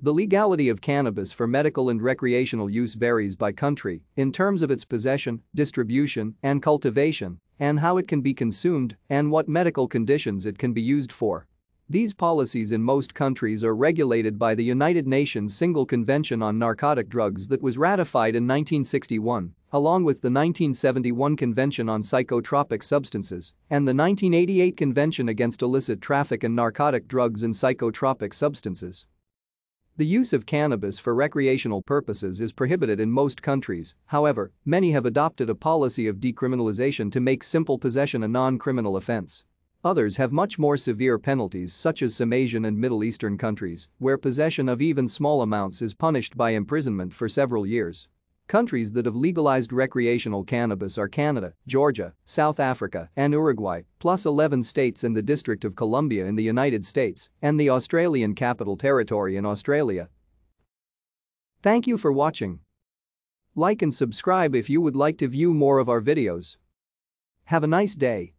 The legality of cannabis for medical and recreational use varies by country in terms of its possession, distribution, and cultivation, and how it can be consumed and what medical conditions it can be used for. These policies in most countries are regulated by the United Nations Single Convention on Narcotic Drugs that was ratified in 1961, along with the 1971 Convention on Psychotropic Substances and the 1988 Convention Against Illicit Traffic in Narcotic Drugs and Psychotropic Substances. The use of cannabis for recreational purposes is prohibited in most countries, however, many have adopted a policy of decriminalization to make simple possession a non-criminal offense. Others have much more severe penalties such as some Asian and Middle Eastern countries, where possession of even small amounts is punished by imprisonment for several years. Countries that have legalized recreational cannabis are Canada, Georgia, South Africa, and Uruguay, plus 11 states and the District of Columbia in the United States and the Australian Capital Territory in Australia. Thank you for watching. Like and subscribe if you would like to view more of our videos. Have a nice day.